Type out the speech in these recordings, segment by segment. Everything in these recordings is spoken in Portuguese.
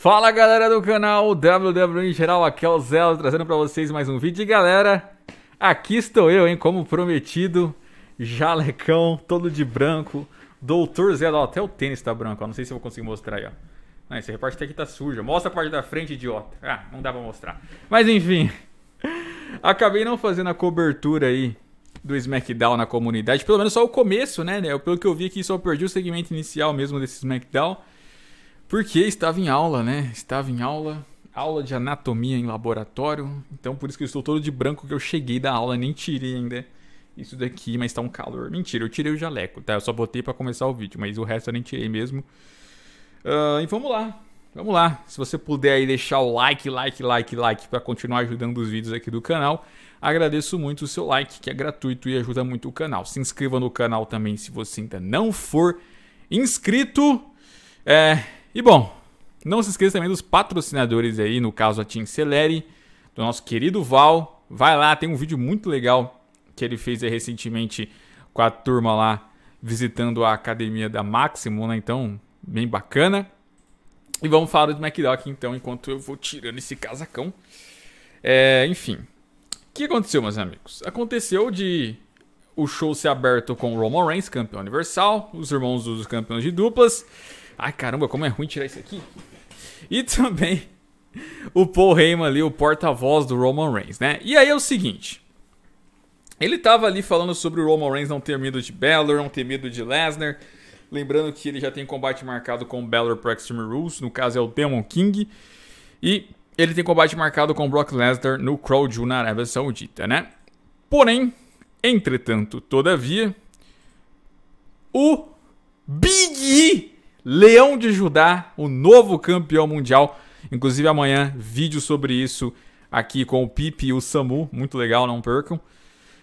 Fala galera do canal WW em geral, aqui é o Zé trazendo para vocês mais um vídeo. E galera, aqui estou eu, hein, como prometido, jalecão, todo de branco, doutor Zé, ó, até o tênis tá branco, ó, não sei se eu vou conseguir mostrar aí, ó. Não, essa parte aqui tá suja, mostra a parte da frente, idiota. Ah, não dá pra mostrar. Mas enfim, acabei não fazendo a cobertura aí do SmackDown na comunidade, pelo menos só o começo, né, né? Pelo que eu vi aqui, só perdi o segmento inicial mesmo desse SmackDown. Porque estava em aula, né? Estava em aula, aula de anatomia em laboratório. Então por isso que eu estou todo de branco que eu cheguei da aula, nem tirei ainda isso daqui, mas está um calor. Mentira, eu tirei o jaleco, tá? Eu só botei para começar o vídeo, mas o resto eu nem tirei mesmo. Uh, e vamos lá. Vamos lá. Se você puder aí deixar o like, like, like, like para continuar ajudando os vídeos aqui do canal. Agradeço muito o seu like, que é gratuito e ajuda muito o canal. Se inscreva no canal também se você ainda não for inscrito. É, e bom, não se esqueça também dos patrocinadores aí, no caso a Team Celere, do nosso querido Val. Vai lá, tem um vídeo muito legal que ele fez recentemente com a turma lá visitando a academia da Maximum, né? Então, bem bacana. E vamos falar do McDuck então, enquanto eu vou tirando esse casacão. É, enfim, o que aconteceu, meus amigos? Aconteceu de o show ser aberto com Roman Reigns, campeão universal, os irmãos dos campeões de duplas. Ai, caramba, como é ruim tirar isso aqui. E também o Paul Heyman ali, o porta-voz do Roman Reigns, né? E aí é o seguinte. Ele tava ali falando sobre o Roman Reigns não ter medo de Balor, não ter medo de Lesnar. Lembrando que ele já tem combate marcado com Balor pro Extreme Rules, no caso é o Demon King. E ele tem combate marcado com Brock Lesnar no Crow Ju na Arábia Saudita, né? Porém, entretanto, todavia, o Big E Leão de Judá, o novo campeão mundial. Inclusive amanhã, vídeo sobre isso aqui com o Pipe e o Samu. Muito legal, não percam.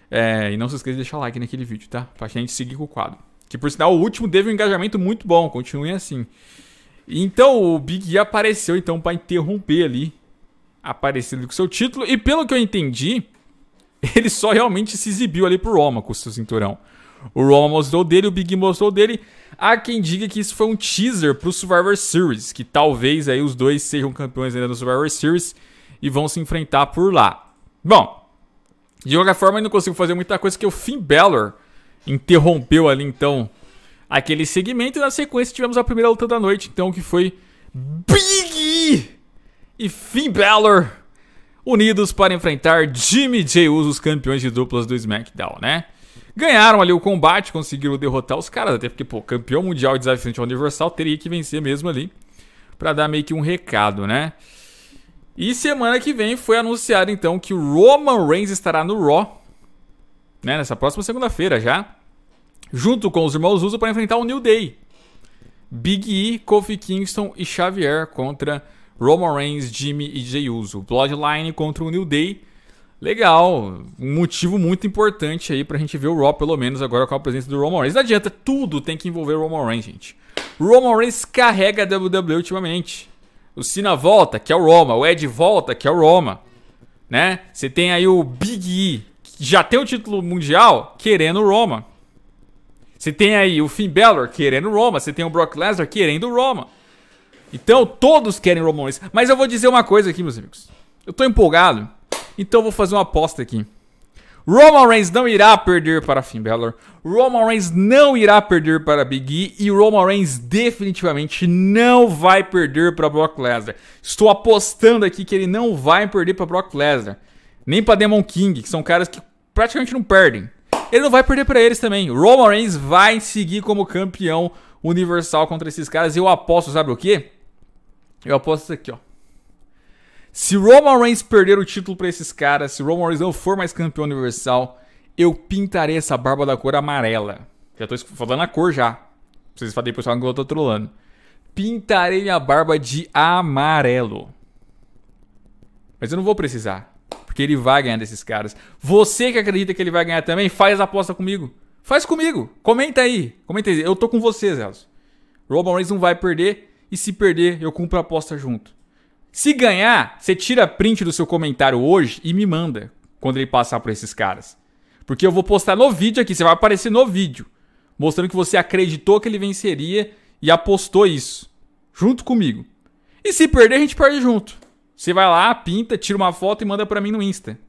É, e não se esqueça de deixar like naquele vídeo, tá? Pra gente seguir com o quadro. Que por sinal, o último teve um engajamento muito bom. continue assim. Então, o Big E apareceu então para interromper ali. Aparecendo com seu título. E pelo que eu entendi, ele só realmente se exibiu ali pro Roma com o seu cinturão. O Roma mostrou dele, o Big E mostrou dele. Há quem diga que isso foi um teaser pro Survivor Series, que talvez aí os dois sejam campeões ainda do Survivor Series e vão se enfrentar por lá. Bom, de qualquer forma eu não consigo fazer muita coisa que o Finn Balor interrompeu ali então aquele segmento e na sequência tivemos a primeira luta da noite, então que foi Big E e Finn Balor unidos para enfrentar Jimmy J. Uso, os campeões de duplas do SmackDown, né? Ganharam ali o combate, conseguiram derrotar os caras, até porque, pô, campeão mundial de desafio universal teria que vencer mesmo ali, para dar meio que um recado, né? E semana que vem foi anunciado então que o Roman Reigns estará no Raw, né, nessa próxima segunda-feira já, junto com os irmãos Uso para enfrentar o New Day. Big E, Kofi Kingston e Xavier contra Roman Reigns, Jimmy e Jey Uso. Bloodline contra o New Day Legal, um motivo muito importante aí pra gente ver o Raw, pelo menos agora com a presença do Roman Reigns. Não adianta, tudo tem que envolver o Roman Reigns, gente. Roman Reigns carrega a WWE ultimamente. O Cena volta, que é o Roma. O Ed volta, que é o Roma. Né? Você tem aí o Big E, que já tem o título mundial, querendo o Roma. Você tem aí o Finn Balor querendo o Roma. Você tem o Brock Lesnar querendo o Roma. Então todos querem o Roman Reigns. Mas eu vou dizer uma coisa aqui, meus amigos. Eu tô empolgado então eu vou fazer uma aposta aqui. Roman Reigns não irá perder para Finn Balor. Roman Reigns não irá perder para Big E. E Roman Reigns definitivamente não vai perder para Brock Lesnar. Estou apostando aqui que ele não vai perder para Brock Lesnar. Nem para Demon King, que são caras que praticamente não perdem. Ele não vai perder para eles também. Roman Reigns vai seguir como campeão universal contra esses caras. E eu aposto, sabe o quê? Eu aposto isso aqui, ó. Se Roman Reigns perder o título para esses caras, se Roman Reigns não for mais campeão universal, eu pintarei essa barba da cor amarela. Já tô falando a cor já. Pra vocês falem pro pessoal que eu tô trolando. Pintarei minha barba de amarelo. Mas eu não vou precisar. Porque ele vai ganhar desses caras. Você que acredita que ele vai ganhar também, faz a aposta comigo. Faz comigo. Comenta aí. Comenta aí. Eu tô com vocês, Elcio. Roman Reigns não vai perder. E se perder, eu cumpro a aposta junto. Se ganhar, você tira print do seu comentário hoje e me manda quando ele passar por esses caras. Porque eu vou postar no vídeo aqui, você vai aparecer no vídeo, mostrando que você acreditou que ele venceria e apostou isso, junto comigo. E se perder, a gente perde junto. Você vai lá, pinta, tira uma foto e manda para mim no Insta.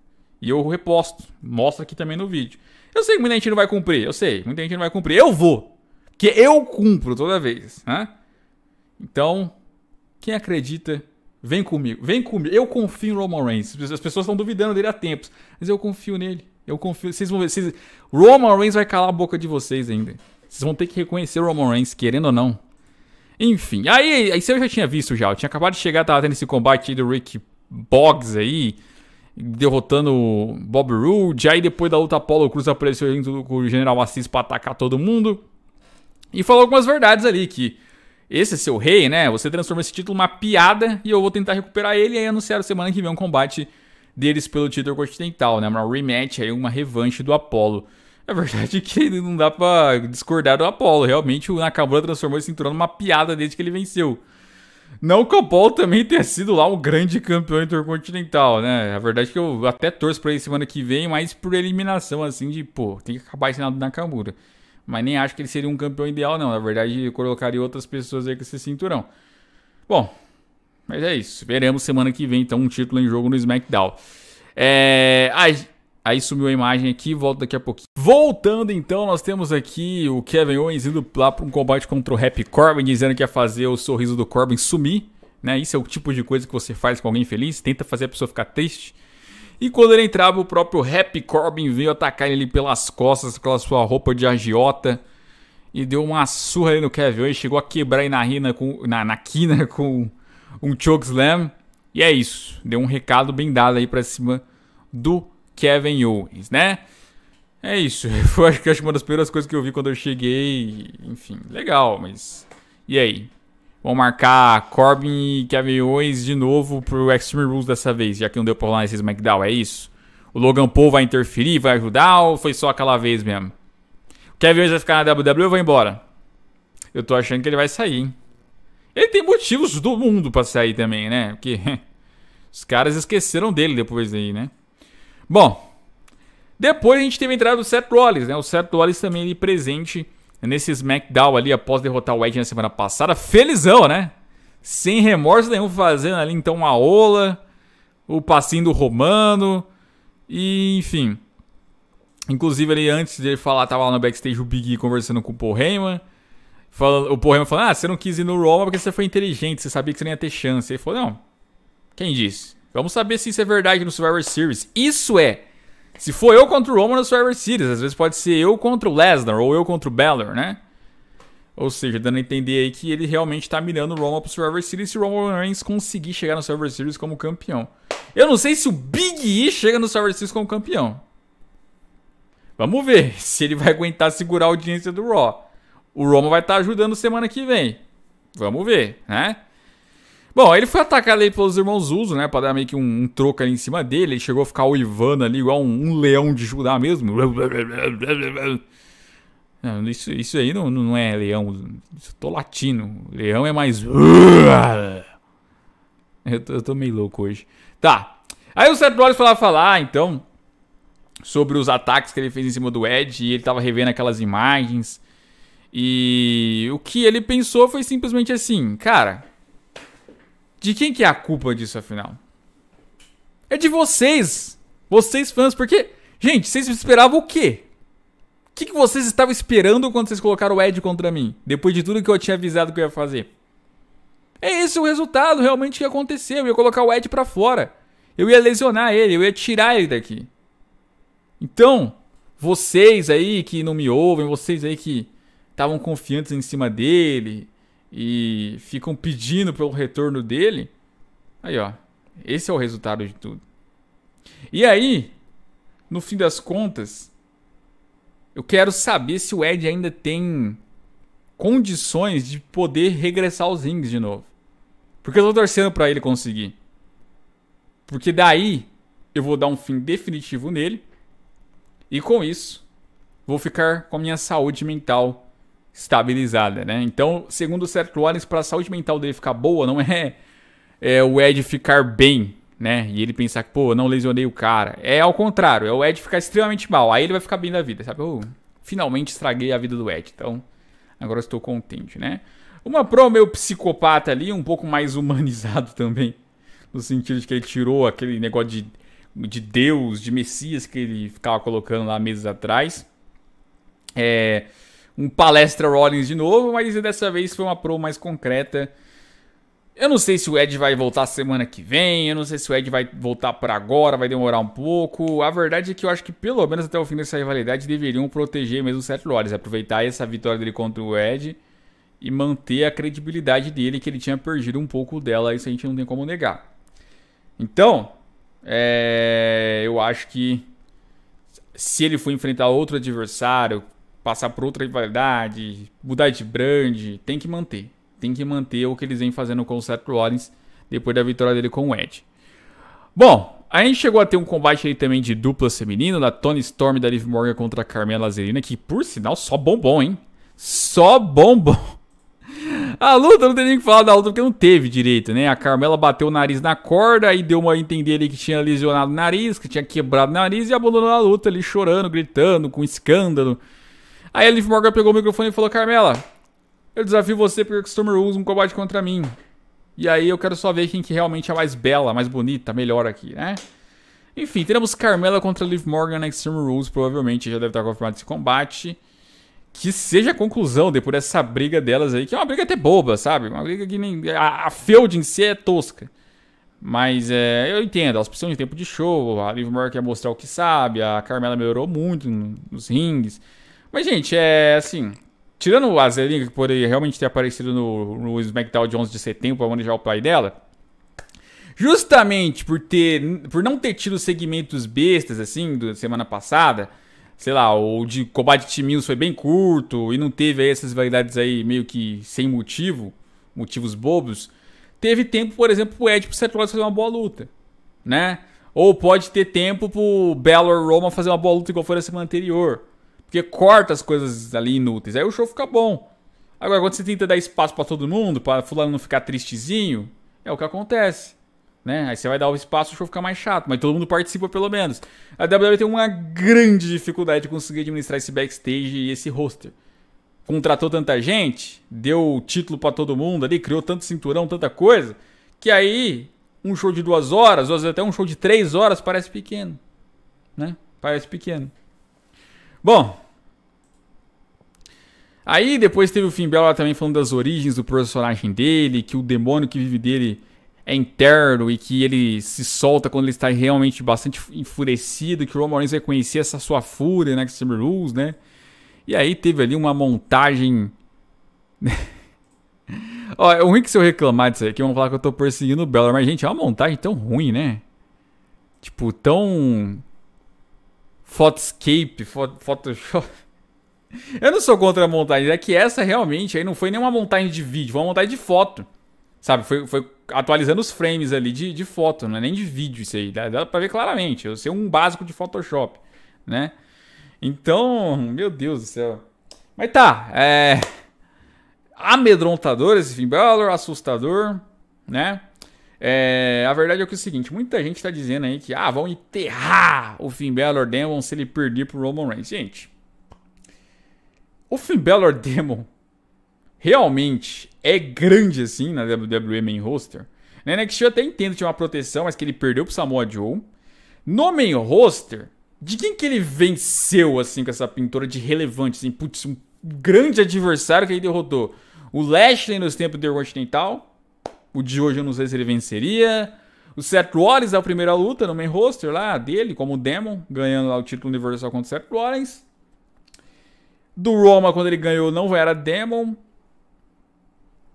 E eu reposto, mostra aqui também no vídeo. Eu sei que muita gente não vai cumprir, eu sei, muita gente não vai cumprir. Eu vou, porque eu cumpro toda vez, né? Então, quem acredita Vem comigo, vem comigo. Eu confio em Roman Reigns. As pessoas estão duvidando dele há tempos, mas eu confio nele. Eu confio. Vocês vão ver. Vocês... Roman Reigns vai calar a boca de vocês ainda. Vocês vão ter que reconhecer o Roman Reigns, querendo ou não. Enfim, aí, aí eu já tinha visto já. Eu tinha acabado de chegar, tava tendo esse combate aí do Rick Boggs aí, derrotando o Bob Roode. Aí depois da luta, Apollo Cruz apareceu junto com o General Assis pra atacar todo mundo. E falou algumas verdades ali que esse é seu rei, né? Você transforma esse título numa piada e eu vou tentar recuperar ele. E aí anunciaram semana que vem um combate deles pelo título continental, né? Uma rematch, aí uma revanche do Apollo. É verdade que não dá pra discordar do Apollo. Realmente o Nakamura transformou esse cinturão numa piada desde que ele venceu. Não que o Apollo também tenha sido lá um grande campeão intercontinental, né? É verdade que eu até torço pra ele semana que vem, mas por eliminação, assim, de, pô, tem que acabar esse lado do Nakamura. Mas nem acho que ele seria um campeão ideal, não. Na verdade, colocaria outras pessoas aí com esse cinturão. Bom, mas é isso. Veremos semana que vem, então, um título em jogo no SmackDown. É... Aí, aí sumiu a imagem aqui, volto daqui a pouquinho. Voltando, então, nós temos aqui o Kevin Owens indo lá para um combate contra o Happy Corbin, dizendo que ia fazer o sorriso do Corbin sumir. Né? Isso é o tipo de coisa que você faz com alguém feliz, tenta fazer a pessoa ficar triste. E quando ele entrava, o próprio Happy Corbin veio atacar ele pelas costas, com a sua roupa de agiota. E deu uma surra ali no Kevin Owens. Chegou a quebrar aí na, rina com, na, na quina com um chokeslam. E é isso. Deu um recado bem dado aí pra cima do Kevin Owens, né? É isso. Foi acho que uma das primeiras coisas que eu vi quando eu cheguei. Enfim, legal, mas. E aí? Vou marcar Corbin e Kevin Owens de novo pro Extreme Rules dessa vez, já que não deu por e nesse SmackDown, é isso? O Logan Paul vai interferir, vai ajudar ou foi só aquela vez mesmo? O Kevin Owens vai ficar na WWE ou vai embora? Eu tô achando que ele vai sair, hein? Ele tem motivos do mundo para sair também, né? Porque os caras esqueceram dele depois daí, né? Bom, depois a gente teve a entrada do Seth Rollins, né? O Seth Rollins também presente nesse SmackDown ali após derrotar o Edge na semana passada. Felizão, né? Sem remorso nenhum, fazendo ali então a ola, o passinho do Romano, e enfim. Inclusive, ali antes de ele falar, tava lá no backstage o Big E conversando com o Paul Heyman. Falando, o Paul Heyman falando: Ah, você não quis ir no Roma porque você foi inteligente, você sabia que você não ia ter chance. Ele falou: Não, quem disse? Vamos saber se isso é verdade no Survivor Series. Isso é se for eu contra o Roman no Survivor Series, às vezes pode ser eu contra o Lesnar ou eu contra o Balor, né? Ou seja, dando a entender aí que ele realmente tá mirando o Roman pro Survivor Series se o Roman Reigns conseguir chegar no Survivor Series como campeão. Eu não sei se o Big E chega no Survivor Series como campeão. Vamos ver se ele vai aguentar segurar a audiência do Raw. O Roman vai estar tá ajudando semana que vem. Vamos ver, né? Bom, ele foi atacado ali pelos irmãos Uso, né? Pra dar meio que um, um troco ali em cima dele. Ele chegou a ficar uivando ali, igual um, um leão de Judá mesmo. Não, isso, isso aí não, não é leão. tô latino. Leão é mais. Eu tô, eu tô meio louco hoje. Tá. Aí o Seth Rollins foi lá falar, então, sobre os ataques que ele fez em cima do Ed. E ele tava revendo aquelas imagens. E o que ele pensou foi simplesmente assim, cara. De quem que é a culpa disso, afinal? É de vocês. Vocês fãs, porque... Gente, vocês esperavam o quê? O que, que vocês estavam esperando quando vocês colocaram o Ed contra mim? Depois de tudo que eu tinha avisado que eu ia fazer. É esse o resultado realmente que aconteceu. Eu ia colocar o Ed para fora. Eu ia lesionar ele, eu ia tirar ele daqui. Então, vocês aí que não me ouvem, vocês aí que estavam confiantes em cima dele, e ficam pedindo pelo retorno dele. Aí, ó. Esse é o resultado de tudo. E aí, no fim das contas, eu quero saber se o Ed ainda tem condições de poder regressar aos rings de novo. Porque eu tô torcendo para ele conseguir. Porque daí eu vou dar um fim definitivo nele. E com isso, vou ficar com a minha saúde mental estabilizada, né? Então, segundo o Seth Rollins, para a saúde mental dele ficar boa, não é, é o Ed ficar bem, né? E ele pensar que, pô, não lesionei o cara. É ao contrário, é o Ed ficar extremamente mal. Aí ele vai ficar bem da vida, sabe? Eu finalmente estraguei a vida do Ed, então agora estou contente, né? Uma pro meio psicopata ali, um pouco mais humanizado também. No sentido de que ele tirou aquele negócio de, de Deus, de Messias que ele ficava colocando lá meses atrás. É um palestra Rollins de novo, mas dessa vez foi uma pro mais concreta. Eu não sei se o Ed vai voltar semana que vem, eu não sei se o Ed vai voltar para agora, vai demorar um pouco. A verdade é que eu acho que pelo menos até o fim dessa rivalidade deveriam proteger mesmo o Seth Rollins, aproveitar essa vitória dele contra o Ed e manter a credibilidade dele, que ele tinha perdido um pouco dela, isso a gente não tem como negar. Então, é... eu acho que se ele for enfrentar outro adversário, passar por outra rivalidade, mudar de brand, tem que manter. Tem que manter o que eles vêm fazendo com o Seth Rollins depois da vitória dele com o Ed. Bom, a gente chegou a ter um combate aí também de dupla feminino, da Tony Storm da Liv Morgan contra a Carmela Zerina, que por sinal só bombom, hein? Só bombom. A luta não tem nem que falar da luta porque não teve direito, né? A Carmela bateu o nariz na corda e deu uma entender ali que tinha lesionado o nariz, que tinha quebrado o nariz e abandonou a luta ali chorando, gritando, com escândalo. Aí a Liv Morgan pegou o microfone e falou: Carmela, eu desafio você porque o Customer usa um combate contra mim. E aí eu quero só ver quem que realmente é mais bela, mais bonita, melhor aqui, né? Enfim, teremos Carmela contra Liv Morgan na Extreme Rules, provavelmente já deve estar confirmado esse combate. Que seja a conclusão depois por essa briga delas aí, que é uma briga até boba, sabe? Uma briga que nem. A, a Feud em si é tosca. Mas é, eu entendo, elas precisam de tempo de show, a Liv Morgan quer mostrar o que sabe, a Carmela melhorou muito nos rings. Mas, gente, é assim. Tirando o Azelinha, que poderia realmente ter aparecido no, no SmackDown de 11 de setembro pra manejar o play dela, justamente por ter por não ter tido segmentos bestas assim da semana passada sei lá o de combate de Mills foi bem curto e não teve aí essas variedades aí meio que sem motivo motivos bobos teve tempo por exemplo pro Ed pro Seth Rollins fazer uma boa luta né ou pode ter tempo pro Balor Roma fazer uma boa luta igual foi na semana anterior porque corta as coisas ali inúteis. Aí o show fica bom. Agora, quando você tenta dar espaço para todo mundo, para fulano não ficar tristezinho, é o que acontece. Né? Aí você vai dar o espaço, o show fica mais chato, mas todo mundo participa pelo menos. A WWE tem uma grande dificuldade de conseguir administrar esse backstage e esse roster. Contratou tanta gente, deu título para todo mundo ali, criou tanto cinturão, tanta coisa, que aí um show de duas horas, ou às vezes até um show de três horas parece pequeno, né? Parece pequeno. Bom. Aí depois teve o Finn Balor também falando das origens do personagem dele, que o demônio que vive dele é interno e que ele se solta quando ele está realmente bastante enfurecido, que o Roman Reigns essa sua fúria na né, Extreme Rules, né? E aí teve ali uma montagem... Né? Ó, é ruim que se eu reclamar disso aqui, vão falar que eu tô perseguindo o Bellar, mas gente, é uma montagem tão ruim, né? Tipo, tão Photoscape, Photoshop. Eu não sou contra a montagem, é que essa realmente aí não foi nenhuma montagem de vídeo, foi uma montagem de foto. Sabe, foi, foi atualizando os frames ali de, de foto, não é nem de vídeo isso aí. Dá, dá pra ver claramente, eu sei um básico de Photoshop, né? Então, meu Deus do céu. Mas tá, é... Amedrontador esse Finn Balor, assustador, né? É, a verdade é que é o seguinte, muita gente está dizendo aí que ah, vão enterrar o Finn Balor Demon se ele perder pro Roman Reigns. Gente, o Finn Balor Demon realmente é grande assim na WWE main roster. Na né, NXT né, eu até entendo que tinha uma proteção, mas que ele perdeu pro Samoa Joe. No main roster, de quem que ele venceu assim com essa pintura de relevante, assim, putz, um grande adversário que ele derrotou? O Lashley nos tempos do Intercontinental, o de hoje eu não sei se ele venceria. O Seth Rollins é a primeira luta no main roster lá dele, como Demon, ganhando lá o título universal contra o Seth Rollins. Do Roma, quando ele ganhou, não era Demon.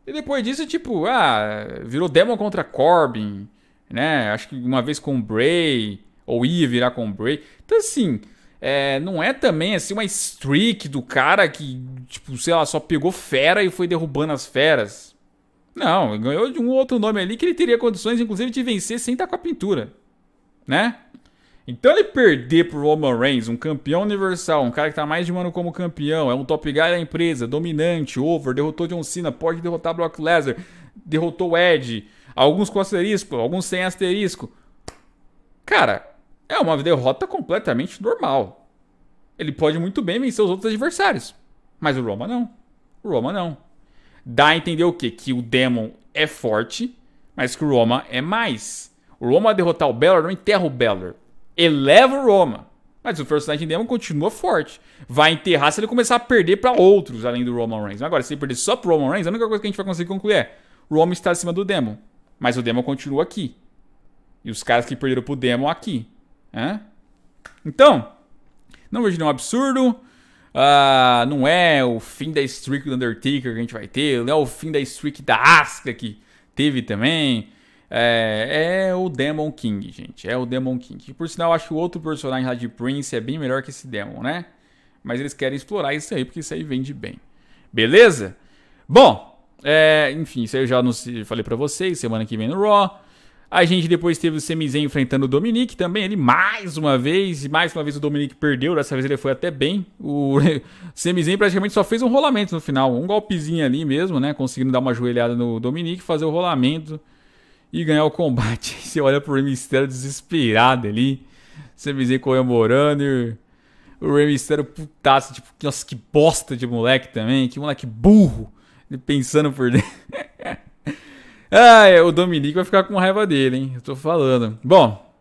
E depois disso, tipo, ah, virou Demon contra Corbin, né? Acho que uma vez com o Bray, ou ia virar com o Bray. Então, assim, é, não é também assim uma streak do cara que, tipo, sei lá, só pegou fera e foi derrubando as feras. Não, ganhou de um outro nome ali que ele teria condições, inclusive, de vencer sem estar com a pintura. Né? Então ele perder pro Roman Reigns, um campeão universal, um cara que tá mais de um ano como campeão, é um top guy da empresa, dominante, over, derrotou John Cena, pode derrotar Brock Lesnar, derrotou Ed, alguns com asterisco, alguns sem asterisco. Cara, é uma derrota completamente normal. Ele pode muito bem vencer os outros adversários, mas o Roman não. O Roman não dá a entender o quê? Que o Demon é forte, mas que o Roma é mais. O Roma derrotar o Belor não enterra o Belor. Eleva o Roma. Mas o personagem Demon continua forte. Vai enterrar se ele começar a perder para outros além do Roman Reigns. Agora, se ele perder só pro Roman Reigns, a única coisa que a gente vai conseguir concluir é: o Roma está acima do Demon. Mas o Demon continua aqui. E os caras que perderam pro Demon aqui. Então, não vejo nenhum absurdo. Ah, não é o fim da streak do Undertaker que a gente vai ter, não é o fim da streak da Asuka que teve também. É, é, o Demon King, gente. É o Demon King. Por sinal, acho que o outro personagem lá de Prince é bem melhor que esse Demon, né? Mas eles querem explorar isso aí porque isso aí vende bem. Beleza? Bom, é, enfim, isso aí eu já não falei para vocês. Semana que vem no Raw. A gente depois teve o Semizen enfrentando o Dominique também. Ele mais uma vez, mais uma vez o Dominique perdeu. Dessa vez ele foi até bem. O Semizen praticamente só fez um rolamento no final. Um golpezinho ali mesmo, né? Conseguindo dar uma joelhada no Dominique, fazer o rolamento e ganhar o combate. Você olha pro Rey Mysterio desesperado ali. Semizen comemorando e o Rey Mysterio putaço. Tipo, nossa, que bosta de moleque também. Que moleque burro. Ele pensando por dentro. Ah, é, o Dominique vai ficar com raiva dele, hein? Eu tô falando. Bom,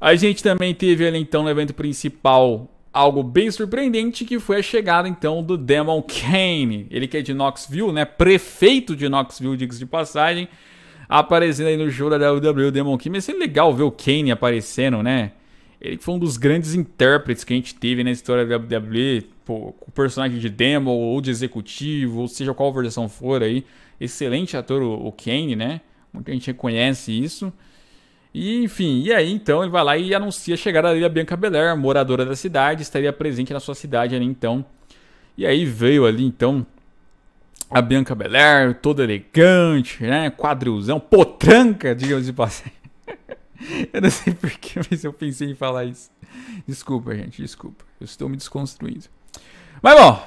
a gente também teve ali então no evento principal algo bem surpreendente que foi a chegada então do Demon Kane. Ele que é de Knoxville, né? Prefeito de Knoxville, diga-se de passagem. Aparecendo aí no jogo da WWE Demon Kane. Mas é legal ver o Kane aparecendo, né? Ele foi um dos grandes intérpretes que a gente teve na história da WWE. Pô, o personagem de Demon ou de executivo, ou seja qual versão for aí excelente ator, o Kane, né? Muita gente reconhece isso. E, enfim, e aí então ele vai lá e anuncia a chegada dele a Bianca Belair, moradora da cidade, estaria presente na sua cidade ali então. E aí veio ali então a Bianca Belair, toda elegante, né? Quadrilzão, potranca, digamos de passagem. eu não sei porquê, mas eu pensei em falar isso. Desculpa, gente, desculpa. Eu estou me desconstruindo. Mas bom,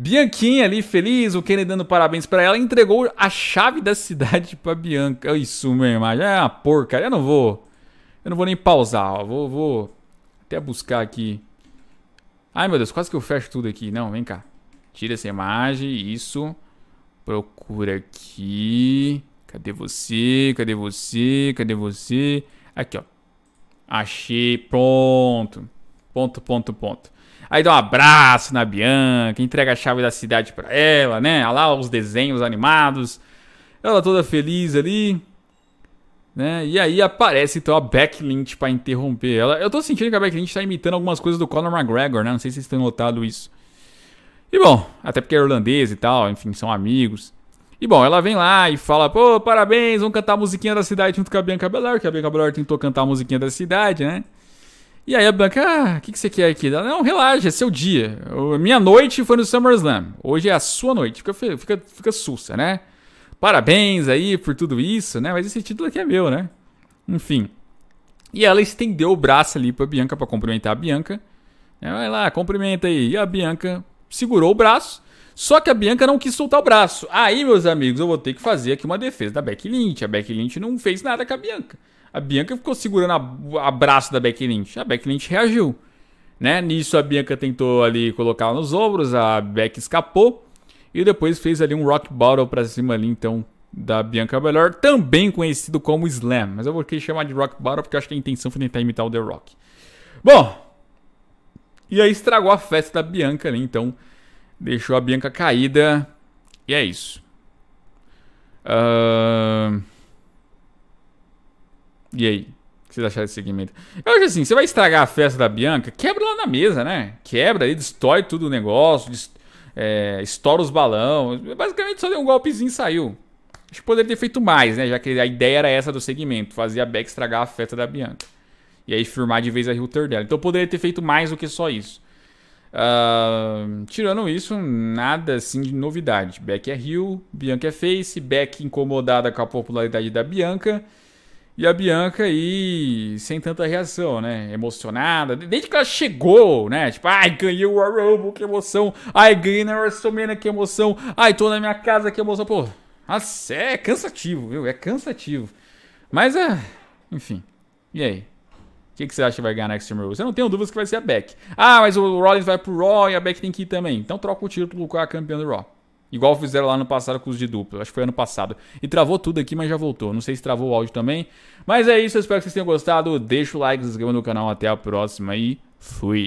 Bianquinha ali, feliz, o Kenny dando parabéns para ela, entregou a chave da cidade para Bianca. Isso imagem. é uma porcaria. Eu não vou. Eu não vou nem pausar, ó. Vou, vou até buscar aqui. Ai meu Deus, quase que eu fecho tudo aqui. Não, vem cá. Tira essa imagem, isso. Procura aqui. Cadê você? Cadê você? Cadê você? Aqui, ó. Achei, pronto. Ponto, ponto, ponto. Aí dá um abraço na Bianca, entrega a chave da cidade para ela, né? Olha lá os desenhos animados. Ela toda feliz ali. Né? E aí aparece então a Beck Lynch para interromper ela. Eu tô sentindo que a Backlint tá imitando algumas coisas do Conor McGregor, né? Não sei se vocês têm notado isso. E bom, até porque é irlandês e tal, enfim, são amigos. E bom, ela vem lá e fala: pô, parabéns, vamos cantar a musiquinha da cidade junto com a Bianca Belair, que a Bianca Belair tentou cantar a musiquinha da cidade, né? E aí a Bianca, ah, o que, que você quer aqui? Ela, não, relaxa, é seu dia. Minha noite foi no SummerSlam. Hoje é a sua noite. Fica, fica, fica sussa, né? Parabéns aí por tudo isso, né? Mas esse título aqui é meu, né? Enfim. E ela estendeu o braço ali pra Bianca, para cumprimentar a Bianca. Vai lá, cumprimenta aí. E a Bianca segurou o braço. Só que a Bianca não quis soltar o braço. Aí, meus amigos, eu vou ter que fazer aqui uma defesa da Becky Lynch. A Becky Lynch não fez nada com a Bianca. A Bianca ficou segurando a, a braço da Becky Lynch. A Becky Lynch reagiu. Né? Nisso a Bianca tentou ali colocar la nos ombros, a Beck escapou e depois fez ali um rock bottle para cima ali então da Bianca Belair, também conhecido como Slam, mas eu vou querer chamar de rock bottle porque acho que a intenção foi tentar imitar o The Rock. Bom, e aí estragou a festa da Bianca ali, então deixou a Bianca caída e é isso. Ahn... Uh... E aí? O que vocês acharam desse segmento? Eu acho assim, você vai estragar a festa da Bianca, quebra lá na mesa, né? Quebra aí, destrói tudo o negócio, dest... é, estoura os balões. Basicamente só deu um golpezinho e saiu. Acho que poderia ter feito mais, né? Já que a ideia era essa do segmento, fazer a Beck estragar a festa da Bianca. E aí firmar de vez a Hilter dela. Então poderia ter feito mais do que só isso. Uh, tirando isso, nada assim de novidade. Beck é Rio, Bianca é Face, Beck incomodada com a popularidade da Bianca. E a Bianca aí, sem tanta reação, né? Emocionada. Desde que ela chegou, né? Tipo, ai, ganhei o War Rumble, que emoção. Ai, ganhei na WrestleMania, que emoção. Ai, tô na minha casa, que emoção. Pô, nossa, é cansativo, viu? É cansativo. Mas é. Enfim. E aí? O que, que você acha que vai ganhar na Extreme Rules? Eu não tenho dúvidas que vai ser a Beck. Ah, mas o Rollins vai pro Raw e a Beck tem que ir também. Então troca o título com a campeã do Raw. Igual fizeram lá no passado com os de dupla, acho que foi ano passado. E travou tudo aqui, mas já voltou. Não sei se travou o áudio também. Mas é isso, eu espero que vocês tenham gostado. Deixa o like, se inscreva no canal. Até a próxima e fui!